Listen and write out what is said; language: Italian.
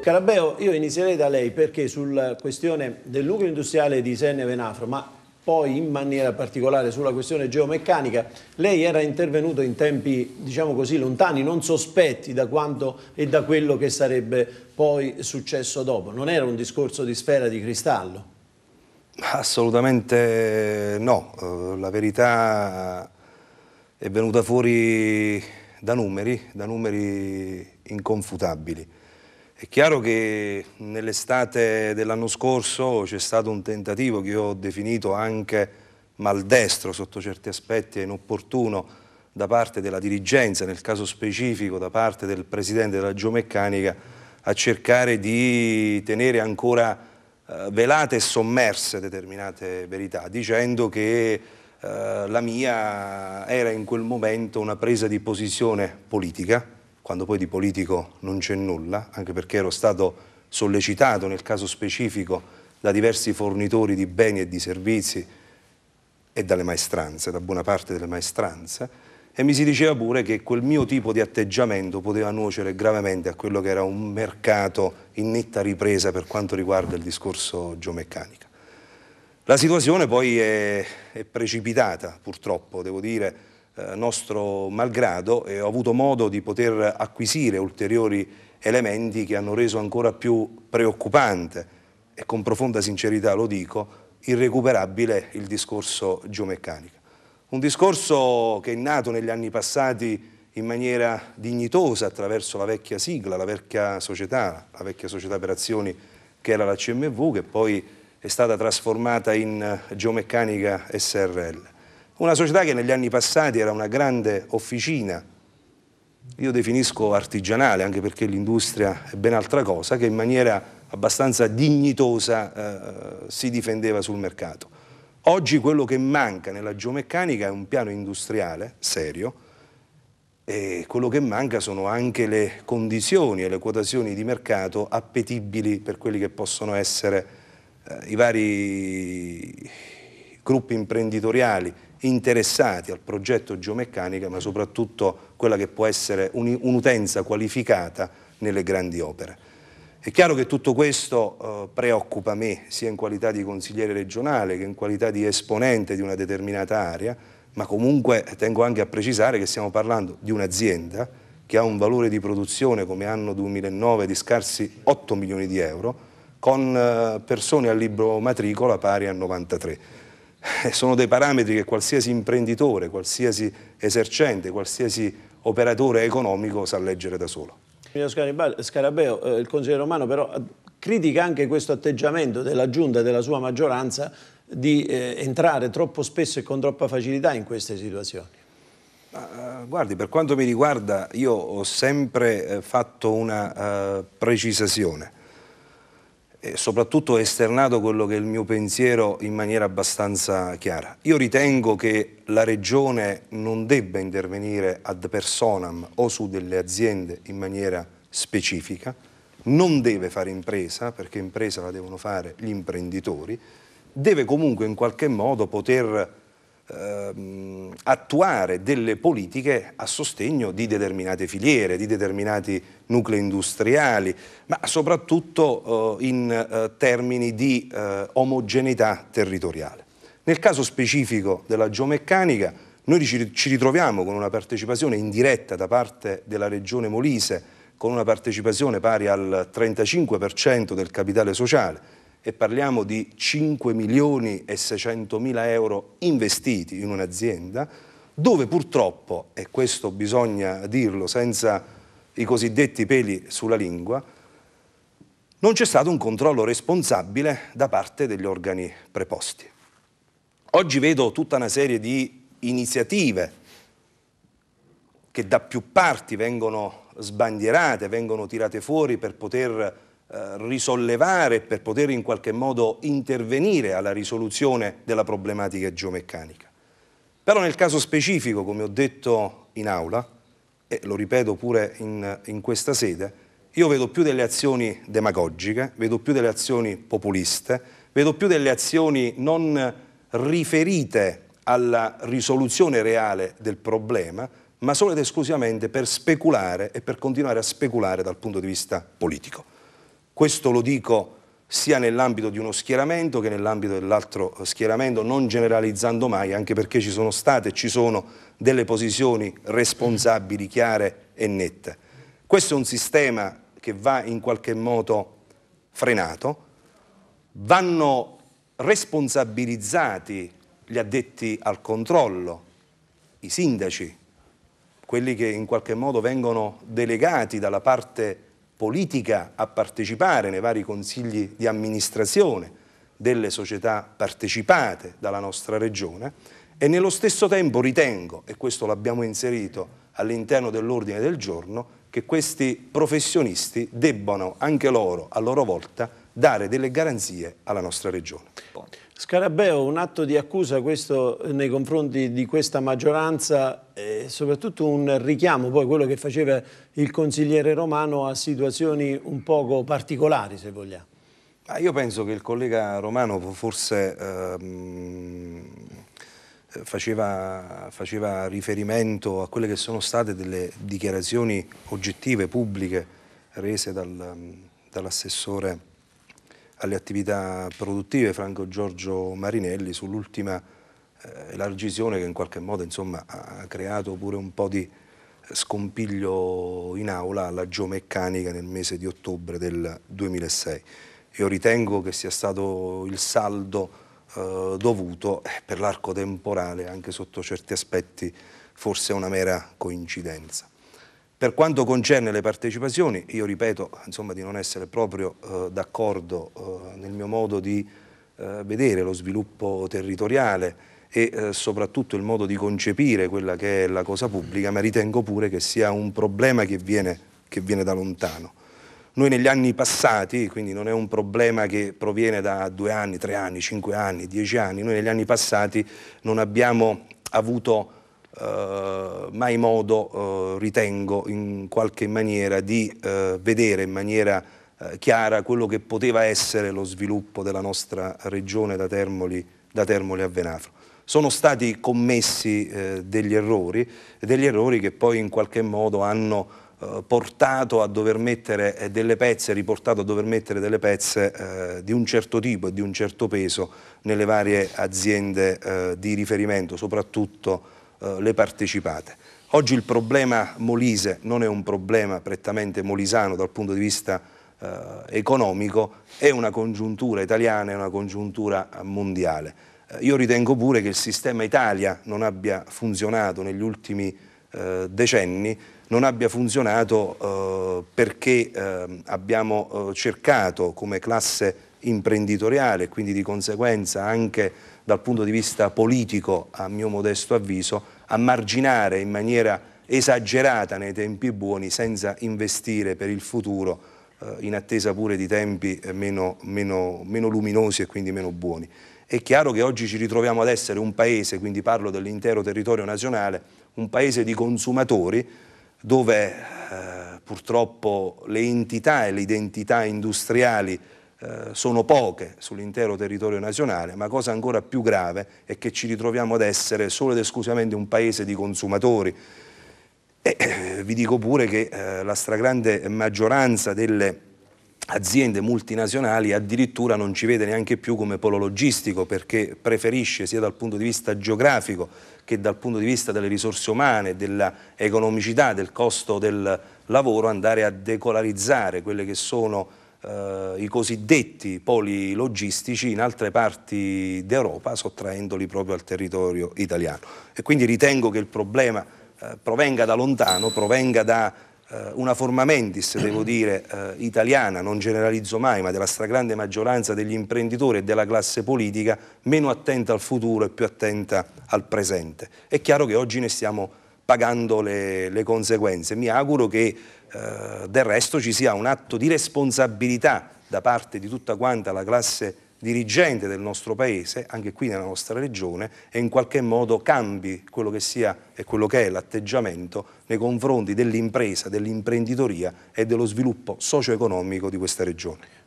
Carabeo, io inizierei da lei perché sulla questione del nucleo industriale di Senne Venafro, ma poi in maniera particolare sulla questione geomeccanica, lei era intervenuto in tempi, diciamo così, lontani, non sospetti da quanto e da quello che sarebbe poi successo dopo. Non era un discorso di sfera di cristallo? Assolutamente no. Eh, la verità è venuta fuori da numeri, da numeri inconfutabili. È chiaro che nell'estate dell'anno scorso c'è stato un tentativo che io ho definito anche maldestro sotto certi aspetti e inopportuno da parte della dirigenza, nel caso specifico da parte del presidente della Geomeccanica, a cercare di tenere ancora eh, velate e sommerse determinate verità, dicendo che eh, la mia era in quel momento una presa di posizione politica, quando poi di politico non c'è nulla, anche perché ero stato sollecitato nel caso specifico da diversi fornitori di beni e di servizi e dalle maestranze, da buona parte delle maestranze, e mi si diceva pure che quel mio tipo di atteggiamento poteva nuocere gravemente a quello che era un mercato in netta ripresa per quanto riguarda il discorso geomeccanico. La situazione poi è, è precipitata, purtroppo, devo dire, eh, nostro malgrado e ho avuto modo di poter acquisire ulteriori elementi che hanno reso ancora più preoccupante e con profonda sincerità lo dico, irrecuperabile il discorso geomeccanica. Un discorso che è nato negli anni passati in maniera dignitosa attraverso la vecchia sigla, la vecchia società, la vecchia società per azioni che era la CMV, che poi è stata trasformata in eh, Geomeccanica SRL. Una società che negli anni passati era una grande officina, io definisco artigianale, anche perché l'industria è ben altra cosa, che in maniera abbastanza dignitosa eh, si difendeva sul mercato. Oggi quello che manca nella geomeccanica è un piano industriale serio e quello che manca sono anche le condizioni e le quotazioni di mercato appetibili per quelli che possono essere eh, i vari gruppi imprenditoriali interessati al progetto geomeccanica, ma soprattutto quella che può essere un'utenza qualificata nelle grandi opere. È chiaro che tutto questo eh, preoccupa me, sia in qualità di consigliere regionale che in qualità di esponente di una determinata area, ma comunque tengo anche a precisare che stiamo parlando di un'azienda che ha un valore di produzione come anno 2009 di scarsi 8 milioni di euro, con eh, persone a libro matricola pari a 93. Eh, sono dei parametri che qualsiasi imprenditore, qualsiasi esercente, qualsiasi operatore economico sa leggere da solo. Signor Scarabeo, eh, il consigliere Romano però critica anche questo atteggiamento della Giunta e della sua maggioranza di eh, entrare troppo spesso e con troppa facilità in queste situazioni? Ma, guardi, per quanto mi riguarda io ho sempre eh, fatto una uh, precisazione e eh, soprattutto esternato quello che è il mio pensiero in maniera abbastanza chiara. Io ritengo che la Regione non debba intervenire ad personam o su delle aziende in maniera specifica, non deve fare impresa, perché impresa la devono fare gli imprenditori, deve comunque in qualche modo poter ehm, attuare delle politiche a sostegno di determinate filiere, di determinati nuclei industriali, ma soprattutto eh, in eh, termini di eh, omogeneità territoriale. Nel caso specifico della geomeccanica, noi ci ritroviamo con una partecipazione indiretta da parte della regione Molise, con una partecipazione pari al 35% del capitale sociale, e parliamo di 5 milioni e 600 mila euro investiti in un'azienda, dove purtroppo, e questo bisogna dirlo senza i cosiddetti peli sulla lingua, non c'è stato un controllo responsabile da parte degli organi preposti. Oggi vedo tutta una serie di iniziative che da più parti vengono sbandierate, vengono tirate fuori per poter eh, risollevare per poter in qualche modo intervenire alla risoluzione della problematica geomeccanica. Però nel caso specifico, come ho detto in aula, e lo ripeto pure in, in questa sede, io vedo più delle azioni demagogiche, vedo più delle azioni populiste, vedo più delle azioni non riferite alla risoluzione reale del problema, ma solo ed esclusivamente per speculare e per continuare a speculare dal punto di vista politico. Questo lo dico sia nell'ambito di uno schieramento che nell'ambito dell'altro schieramento, non generalizzando mai, anche perché ci sono state e ci sono delle posizioni responsabili, chiare e nette. Questo è un sistema che va in qualche modo frenato, vanno responsabilizzati gli addetti al controllo, i sindaci, quelli che in qualche modo vengono delegati dalla parte politica a partecipare nei vari consigli di amministrazione delle società partecipate dalla nostra regione e nello stesso tempo ritengo, e questo l'abbiamo inserito all'interno dell'ordine del giorno, che questi professionisti debbano anche loro a loro volta dare delle garanzie alla nostra regione. Scarabeo, un atto di accusa questo, nei confronti di questa maggioranza e eh, soprattutto un richiamo, poi quello che faceva il consigliere Romano, a situazioni un poco particolari se vogliamo. Ah, io penso che il collega Romano forse ehm, faceva, faceva, riferimento a quelle che sono state delle dichiarazioni oggettive, pubbliche, rese dal, dall'assessore alle attività produttive Franco Giorgio Marinelli sull'ultima eh, elargizione che in qualche modo insomma, ha creato pure un po' di eh, scompiglio in aula alla geomeccanica nel mese di ottobre del 2006. Io ritengo che sia stato il saldo eh, dovuto eh, per l'arco temporale, anche sotto certi aspetti, forse una mera coincidenza. Per quanto concerne le partecipazioni, io ripeto insomma, di non essere proprio eh, d'accordo eh, nel mio modo di eh, vedere lo sviluppo territoriale e eh, soprattutto il modo di concepire quella che è la cosa pubblica, ma ritengo pure che sia un problema che viene, che viene da lontano. Noi negli anni passati, quindi non è un problema che proviene da due anni, tre anni, cinque anni, dieci anni, noi negli anni passati non abbiamo avuto eh, mai modo, eh, ritengo, in qualche maniera di eh, vedere in maniera eh, chiara quello che poteva essere lo sviluppo della nostra regione da Termoli, da Termoli a Venafro. Sono stati commessi eh, degli errori, degli errori che poi in qualche modo hanno portato a dover mettere delle pezze, riportato a dover mettere delle pezze eh, di un certo tipo e di un certo peso nelle varie aziende eh, di riferimento, soprattutto eh, le partecipate. Oggi il problema molise non è un problema prettamente molisano dal punto di vista eh, economico, è una congiuntura italiana, è una congiuntura mondiale. Eh, io ritengo pure che il sistema Italia non abbia funzionato negli ultimi eh, decenni, non abbia funzionato perché abbiamo cercato come classe imprenditoriale e quindi di conseguenza anche dal punto di vista politico, a mio modesto avviso, a marginare in maniera esagerata nei tempi buoni senza investire per il futuro eh, in attesa pure di tempi eh, meno, meno, meno luminosi e quindi meno buoni. È chiaro che oggi ci ritroviamo ad essere un paese, quindi parlo dell'intero territorio nazionale, un paese di consumatori dove eh, purtroppo le entità e le identità industriali eh, sono poche sull'intero territorio nazionale, ma cosa ancora più grave è che ci ritroviamo ad essere solo ed esclusivamente un paese di consumatori. E, eh, vi dico pure che eh, la stragrande maggioranza delle aziende multinazionali addirittura non ci vede neanche più come polo logistico perché preferisce sia dal punto di vista geografico che dal punto di vista delle risorse umane, della economicità, del costo del lavoro andare a decolarizzare quelle che sono eh, i cosiddetti poli logistici in altre parti d'Europa sottraendoli proprio al territorio italiano. E quindi ritengo che il problema eh, provenga da lontano, provenga da eh, una forma mentis, devo dire, eh, italiana, non generalizzo mai, ma della stragrande maggioranza degli imprenditori e della classe politica meno attenta al futuro e più attenta al presente. È chiaro che oggi ne stiamo pagando le, le conseguenze. Mi auguro che eh, del resto ci sia un atto di responsabilità da parte di tutta quanta la classe dirigente del nostro paese, anche qui nella nostra regione, e in qualche modo cambi quello che sia e quello che è l'atteggiamento nei confronti dell'impresa, dell'imprenditoria e dello sviluppo socio-economico di questa regione.